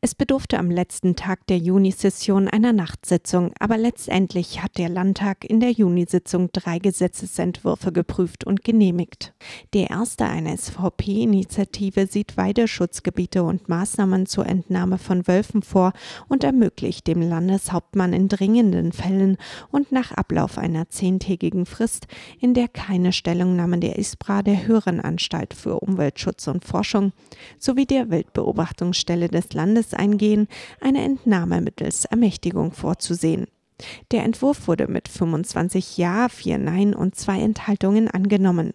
Es bedurfte am letzten Tag der Junisession einer Nachtsitzung, aber letztendlich hat der Landtag in der Junisitzung drei Gesetzesentwürfe geprüft und genehmigt. Der erste einer SVP-Initiative sieht Weideschutzgebiete und Maßnahmen zur Entnahme von Wölfen vor und ermöglicht dem Landeshauptmann in dringenden Fällen und nach Ablauf einer zehntägigen Frist, in der keine Stellungnahme der ISPRA, der höheren Anstalt für Umweltschutz und Forschung, sowie der Wildbeobachtungsstelle des Landes eingehen, eine Entnahme mittels Ermächtigung vorzusehen. Der Entwurf wurde mit 25 Ja, 4 Nein und 2 Enthaltungen angenommen.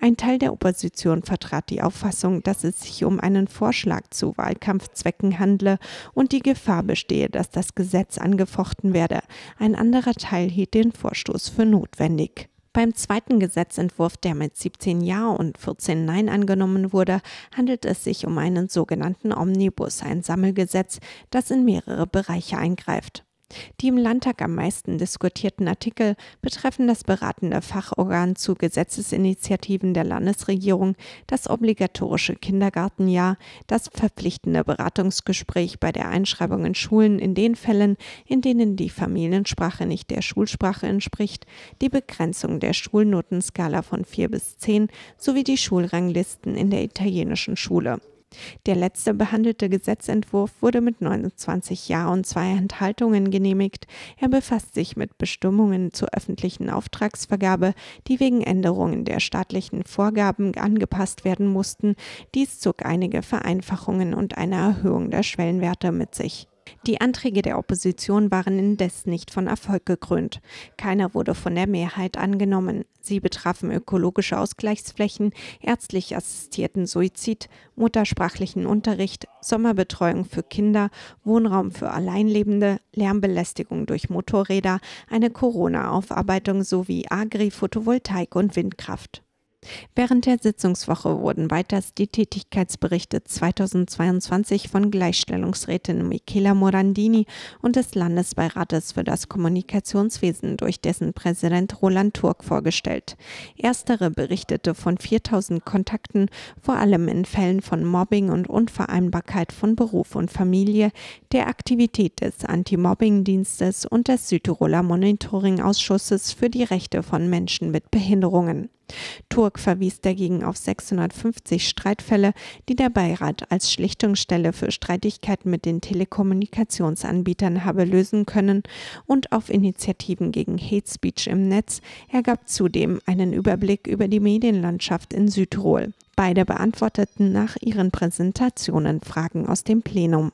Ein Teil der Opposition vertrat die Auffassung, dass es sich um einen Vorschlag zu Wahlkampfzwecken handle und die Gefahr bestehe, dass das Gesetz angefochten werde. Ein anderer Teil hielt den Vorstoß für notwendig. Beim zweiten Gesetzentwurf, der mit 17 Ja und 14 Nein angenommen wurde, handelt es sich um einen sogenannten Omnibus, ein Sammelgesetz, das in mehrere Bereiche eingreift. Die im Landtag am meisten diskutierten Artikel betreffen das beratende Fachorgan zu Gesetzesinitiativen der Landesregierung, das obligatorische Kindergartenjahr, das verpflichtende Beratungsgespräch bei der Einschreibung in Schulen in den Fällen, in denen die Familiensprache nicht der Schulsprache entspricht, die Begrenzung der Schulnotenskala von 4 bis 10 sowie die Schulranglisten in der italienischen Schule. Der letzte behandelte Gesetzentwurf wurde mit 29 Ja und zwei Enthaltungen genehmigt. Er befasst sich mit Bestimmungen zur öffentlichen Auftragsvergabe, die wegen Änderungen der staatlichen Vorgaben angepasst werden mussten. Dies zog einige Vereinfachungen und eine Erhöhung der Schwellenwerte mit sich. Die Anträge der Opposition waren indes nicht von Erfolg gekrönt. Keiner wurde von der Mehrheit angenommen. Sie betrafen ökologische Ausgleichsflächen, ärztlich assistierten Suizid, muttersprachlichen Unterricht, Sommerbetreuung für Kinder, Wohnraum für Alleinlebende, Lärmbelästigung durch Motorräder, eine Corona-Aufarbeitung sowie Agri-Photovoltaik und Windkraft. Während der Sitzungswoche wurden weiters die Tätigkeitsberichte 2022 von Gleichstellungsrätin Michela Morandini und des Landesbeirates für das Kommunikationswesen durch dessen Präsident Roland Turk vorgestellt. Erstere berichtete von 4000 Kontakten, vor allem in Fällen von Mobbing und Unvereinbarkeit von Beruf und Familie, der Aktivität des Anti-Mobbing-Dienstes und des Südtiroler Monitoring-Ausschusses für die Rechte von Menschen mit Behinderungen. Turk verwies dagegen auf 650 Streitfälle, die der Beirat als Schlichtungsstelle für Streitigkeiten mit den Telekommunikationsanbietern habe lösen können und auf Initiativen gegen Hate Speech im Netz ergab zudem einen Überblick über die Medienlandschaft in Südtirol. Beide beantworteten nach ihren Präsentationen Fragen aus dem Plenum.